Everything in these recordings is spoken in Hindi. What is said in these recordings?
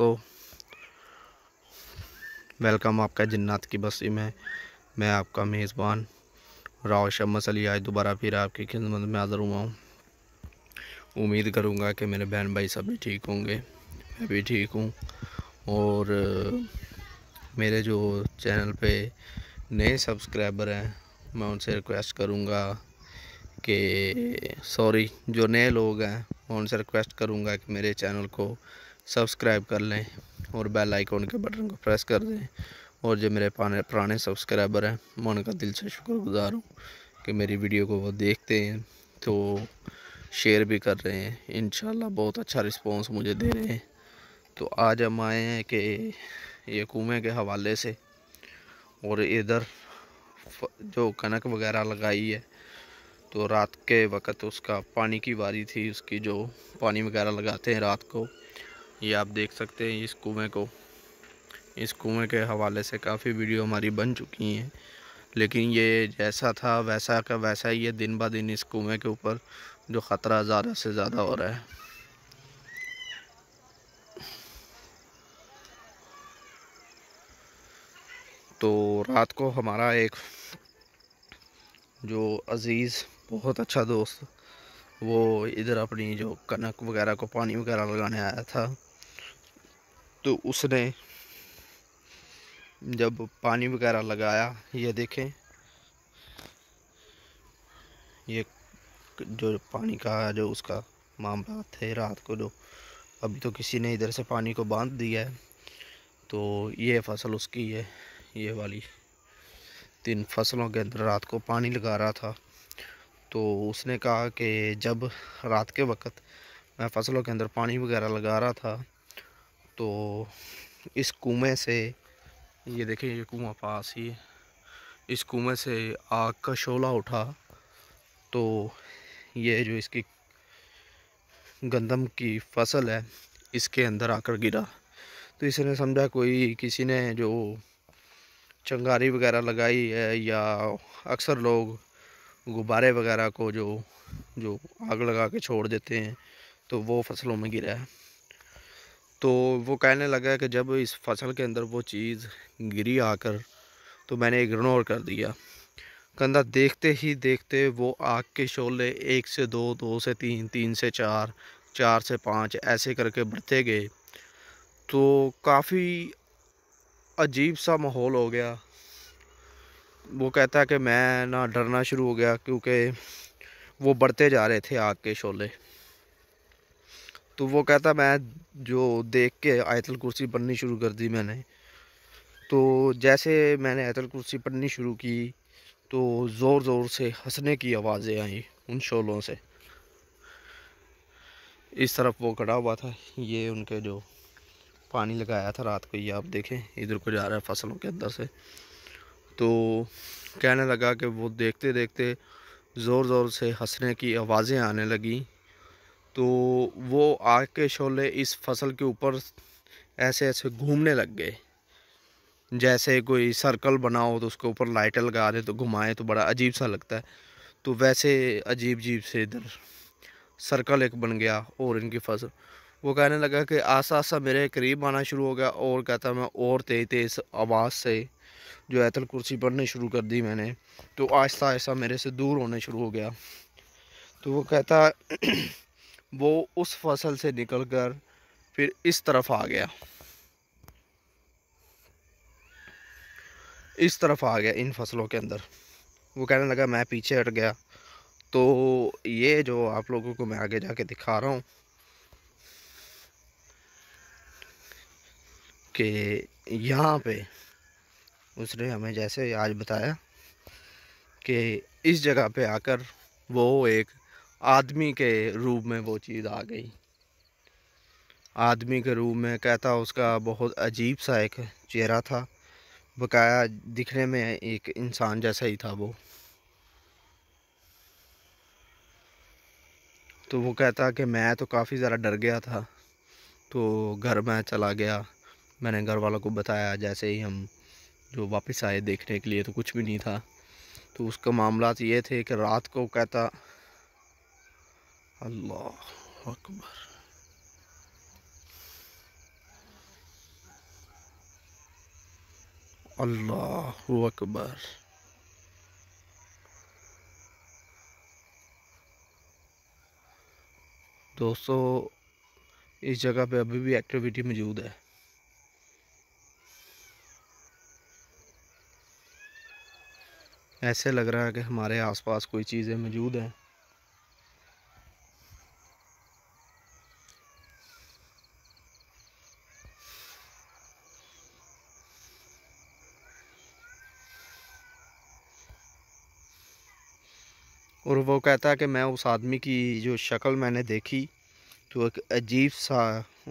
दोस्तों वेलकम आपका जन्नात की बस्ती में मैं आपका मेज़बान राव शमस अली आज दोबारा फिर आपकी खिदमत में हाज़िर हुआ हूँ उम्मीद करूँगा कि मेरे बहन भाई सब भी ठीक होंगे मैं भी ठीक हूँ और मेरे जो चैनल पे नए सब्सक्राइबर हैं मैं उनसे रिक्वेस्ट करूँगा कि सॉरी जो नए लोग हैं मैं उनसे रिक्वेस्ट करूँगा कि मेरे चैनल को सब्सक्राइब कर लें और बेल आइकॉन के बटन को प्रेस कर दें और जो मेरे पुराने सब्सक्राइबर हैं मैं उनका दिल से शुक्रगुजार हूँ कि मेरी वीडियो को वो देखते हैं तो शेयर भी कर रहे हैं इन बहुत अच्छा रिस्पॉन्स मुझे दे रहे हैं तो आज हम आए हैं कि ये कुएँ के हवाले से और इधर जो कनक वगैरह लगाई है तो रात के वक्त उसका पानी की बारी थी उसकी जो पानी वगैरह लगाते हैं रात को ये आप देख सकते हैं इस कुएँ को इस कुएँ के हवाले से काफ़ी वीडियो हमारी बन चुकी हैं लेकिन ये जैसा था वैसा का वैसा ही है दिन ब दिन इस कुएँ के ऊपर जो ख़तरा ज़्यादा से ज़्यादा हो रहा है तो रात को हमारा एक जो अज़ीज़ बहुत अच्छा दोस्त वो इधर अपनी जो कनक वगैरह को पानी वगैरह लगाने आया था तो उसने जब पानी वगैरह लगाया ये देखें ये जो पानी का जो उसका मामला थे रात को जो अभी तो किसी ने इधर से पानी को बांध दिया है तो ये फसल उसकी है ये वाली तीन फसलों के अंदर रात को पानी लगा रहा था तो उसने कहा कि जब रात के वक्त मैं फसलों के अंदर पानी वगैरह लगा रहा था तो इस कुएँ से ये देखिए ये कुआं पास ही इस कुएँ से आग का शोला उठा तो ये जो इसकी गंदम की फसल है इसके अंदर आकर गिरा तो इसने समझा कोई किसी ने जो चंगारी वगैरह लगाई है या अक्सर लोग गुब्बारे वगैरह को जो जो आग लगा के छोड़ देते हैं तो वो फसलों में गिरा है तो वो कहने लगा कि जब इस फसल के अंदर वो चीज़ गिरी आकर तो मैंने इग्नोर कर दिया कंधा देखते ही देखते वो आग के शोले एक से दो दो से तीन तीन से चार चार से पाँच ऐसे करके बढ़ते गए तो काफ़ी अजीब सा माहौल हो गया वो कहता है कि मैं ना डरना शुरू हो गया क्योंकि वो बढ़ते जा रहे थे आग के शोले तो वो कहता मैं जो देख के आयतल कुर्सी पढ़नी शुरू कर दी मैंने तो जैसे मैंने आयतल कुर्सी पढ़नी शुरू की तो ज़ोर ज़ोर से हंसने की आवाज़ें आई उन शोलों से इस तरफ वो खड़ा हुआ था ये उनके जो पानी लगाया था रात को ये आप देखें इधर को जा रहा है फसलों के अंदर से तो कहने लगा कि वो देखते देखते ज़ोर ज़ोर से हंसने की आवाज़ें आने लगी तो वो आग के शोले इस फसल के ऊपर ऐसे ऐसे घूमने लग गए जैसे कोई सर्कल बनाओ तो उसके ऊपर लाइटें लगा दे तो घुमाए तो बड़ा अजीब सा लगता है तो वैसे अजीब अजीब से इधर सर्कल एक बन गया और इनकी फसल वो कहने लगा कि आसा आसा मेरे करीब आना शुरू हो गया और कहता मैं और तेज़ तेज़ आवाज़ से जो ऐतल कुर्सी पढ़ने शुरू कर दी मैंने तो आहिस्ता आहिस्ता मेरे से दूर होने शुरू हो गया तो वो कहता वो उस फसल से निकलकर फिर इस तरफ आ गया इस तरफ आ गया इन फसलों के अंदर वो कहने लगा मैं पीछे हट गया तो ये जो आप लोगों को मैं आगे जाके दिखा रहा हूँ कि यहाँ पे उसने हमें जैसे आज बताया कि इस जगह पे आकर वो एक आदमी के रूप में वो चीज़ आ गई आदमी के रूप में कहता उसका बहुत अजीब सा एक चेहरा था बकाया दिखने में एक इंसान जैसा ही था वो तो वो कहता कि मैं तो काफ़ी ज़रा डर गया था तो घर में चला गया मैंने घर वालों को बताया जैसे ही हम जो वापस आए देखने के लिए तो कुछ भी नहीं था तो उसका मामला तो ये थे कि रात को कहता अल्लाह अकबर अल्लाह अकबर दोस्तों इस जगह पे अभी भी एक्टिविटी मौजूद है ऐसे लग रहा है कि हमारे आसपास कोई चीज़ें मौजूद हैं और वो कहता है कि मैं उस आदमी की जो शक्ल मैंने देखी तो एक अजीब सा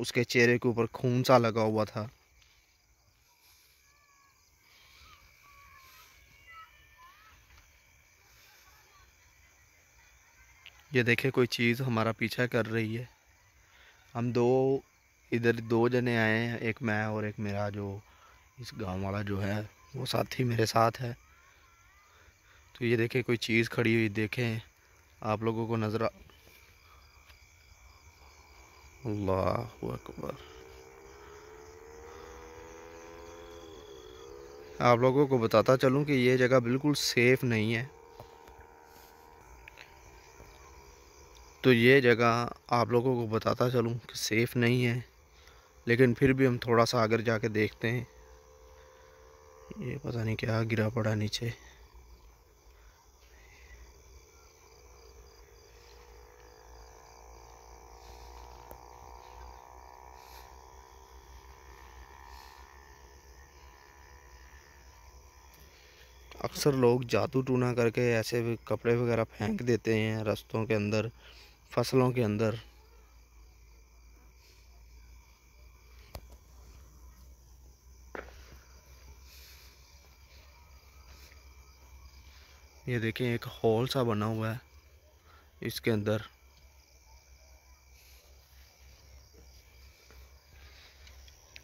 उसके चेहरे के ऊपर खून सा लगा हुआ था ये देखे कोई चीज़ हमारा पीछा कर रही है हम दो इधर दो जने आए हैं एक मैं और एक मेरा जो इस गांव वाला जो है वो साथी मेरे साथ है तो ये देखें कोई चीज़ खड़ी हुई देखें आप लोगों को नजर अल्लाह अकबर आप लोगों को बताता चलूं कि ये जगह बिल्कुल सेफ नहीं है तो ये जगह आप लोगों को बताता चलूं कि सेफ़ नहीं है लेकिन फिर भी हम थोड़ा सा आगे जाके देखते हैं ये पता नहीं क्या गिरा पड़ा नीचे अक्सर लोग जादू टूना करके ऐसे कपड़े वगैरह फेंक देते हैं रस्तों के अंदर फसलों के अंदर ये देखें एक हॉल सा बना हुआ है इसके अंदर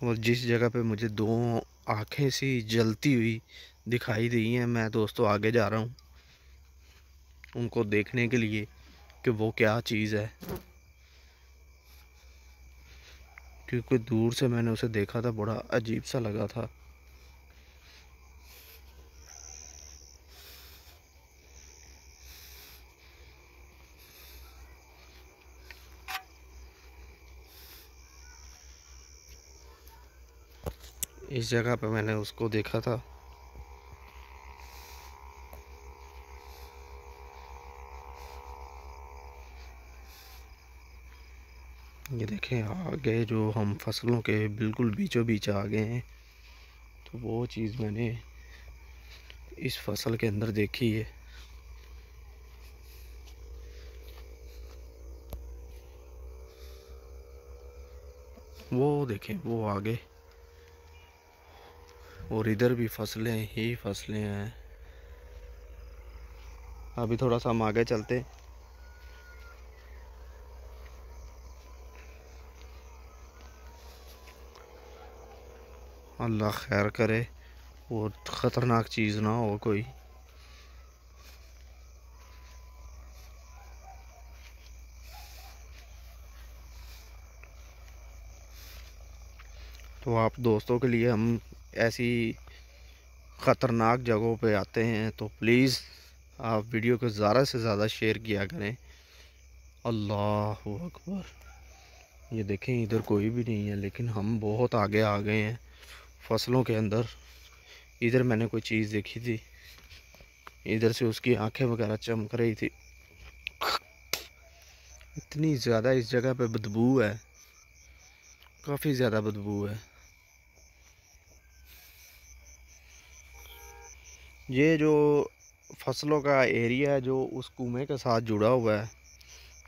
और जिस जगह पे मुझे दो आंखें सी जलती हुई दिखाई दी हैं मैं दोस्तों आगे जा रहा हूँ उनको देखने के लिए कि वो क्या चीज़ है क्योंकि दूर से मैंने उसे देखा था बड़ा अजीब सा लगा था इस जगह पे मैंने उसको देखा था ये देखें आ गए जो हम फसलों के बिल्कुल बीचों बीच आ गए हैं तो वो चीज़ मैंने इस फसल के अंदर देखी है वो देखें वो आगे और इधर भी फसलें ही फसलें हैं अभी थोड़ा सा हम आगे चलते अल्लाह खैर करे और ख़तरनाक चीज़ ना हो कोई तो आप दोस्तों के लिए हम ऐसी ख़तरनाक जगहों पे आते हैं तो प्लीज़ आप वीडियो को ज़्यादा से ज़्यादा शेयर किया करें अल्लाह अकबर ये देखें इधर कोई भी नहीं है लेकिन हम बहुत आगे आ गए हैं फसलों के अंदर इधर मैंने कोई चीज़ देखी थी इधर से उसकी आंखें वगैरह चमक रही थी इतनी ज़्यादा इस जगह पे बदबू है काफ़ी ज़्यादा बदबू है ये जो फसलों का एरिया है जो उस कुएँ के साथ जुड़ा हुआ है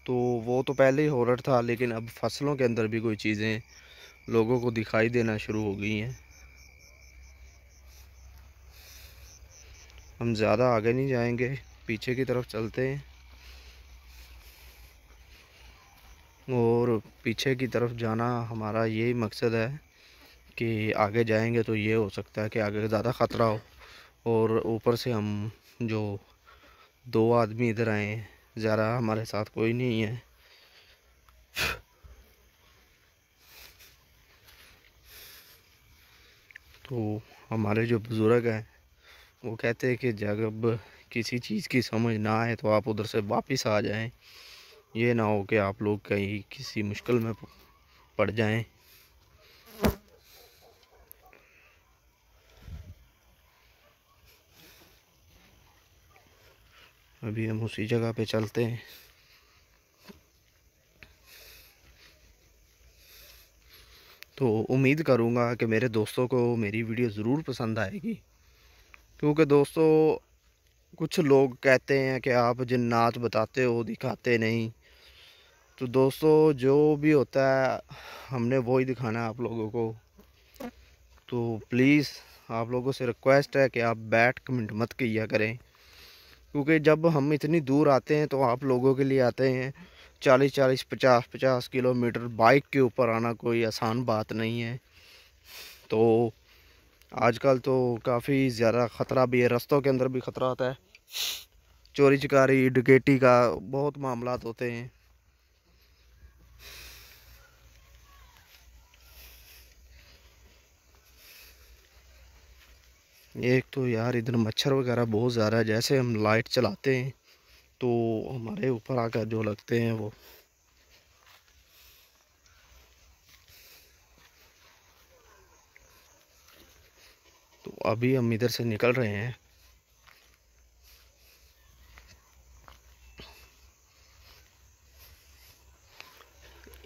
तो वो तो पहले ही हॉरर था लेकिन अब फसलों के अंदर भी कोई चीज़ें लोगों को दिखाई देना शुरू हो गई हैं हम ज़्यादा आगे नहीं जाएंगे पीछे की तरफ चलते हैं और पीछे की तरफ जाना हमारा यही मकसद है कि आगे जाएंगे तो ये हो सकता है कि आगे ज़्यादा ख़तरा हो और ऊपर से हम जो दो आदमी इधर आए हैं ज़रा हमारे साथ कोई नहीं है तो हमारे जो बुज़ुर्ग हैं वो कहते हैं कि जब किसी चीज़ की समझ ना आए तो आप उधर से वापस आ जाएं ये ना हो कि आप लोग कहीं किसी मुश्किल में पड़ जाएं अभी हम उसी जगह पे चलते हैं तो उम्मीद करूँगा कि मेरे दोस्तों को मेरी वीडियो ज़रूर पसंद आएगी क्योंकि दोस्तों कुछ लोग कहते हैं कि आप जिन्नात बताते हो दिखाते नहीं तो दोस्तों जो भी होता है हमने वो ही दिखाना है आप लोगों को तो प्लीज़ आप लोगों से रिक्वेस्ट है कि आप बैठ कमेंट मत किया करें क्योंकि जब हम इतनी दूर आते हैं तो आप लोगों के लिए आते हैं चालीस चालीस पचास पचास किलोमीटर बाइक के ऊपर आना कोई आसान बात नहीं है तो आजकल तो काफ़ी ज़्यादा ख़तरा भी है रस्तों के अंदर भी ख़तरा आता है चोरी चकारी डकेटी का बहुत मामला होते हैं एक तो यार इधर मच्छर वगैरह बहुत ज़्यादा है जैसे हम लाइट चलाते हैं तो हमारे ऊपर आकर जो लगते हैं वो तो अभी हम इधर से निकल रहे हैं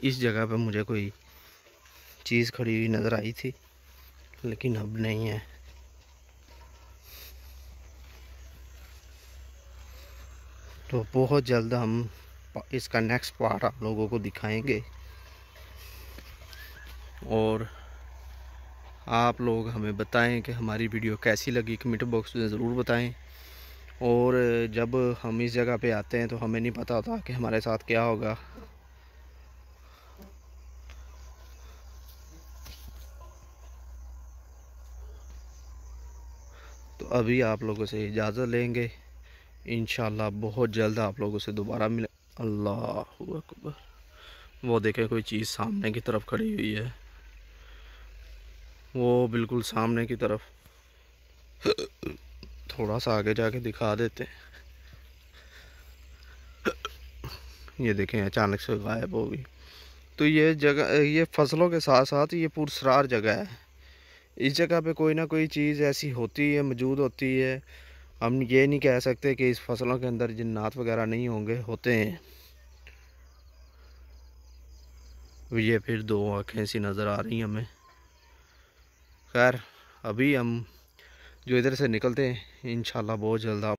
इस जगह पर मुझे कोई चीज़ खड़ी हुई नज़र आई थी लेकिन अब नहीं है तो बहुत जल्द हम इसका नेक्स्ट पार्ट आप लोगों को दिखाएंगे और आप लोग हमें बताएं कि हमारी वीडियो कैसी लगी कमेंट बॉक्स में ज़रूर बताएं और जब हम इस जगह पे आते हैं तो हमें नहीं पता होता कि हमारे साथ क्या होगा तो अभी आप लोगों से इजाज़त लेंगे इन बहुत जल्द आप लोगों से दोबारा मिले अल्लाह अकबर वो देखें कोई चीज़ सामने की तरफ खड़ी हुई है वो बिल्कुल सामने की तरफ थोड़ा सा आगे जाके दिखा देते हैं ये देखें अचानक से गायब हो गई तो ये जगह ये फसलों के साथ साथ ये पुरसरार जगह है इस जगह पे कोई ना कोई चीज़ ऐसी होती है मौजूद होती है हम ये नहीं कह सकते कि इस फसलों के अंदर जन्नात वगैरह नहीं होंगे होते हैं ये फिर दो आँखें सी नज़र आ रही हमें खैर अभी हम जो इधर से निकलते हैं इन बहुत जल्द आप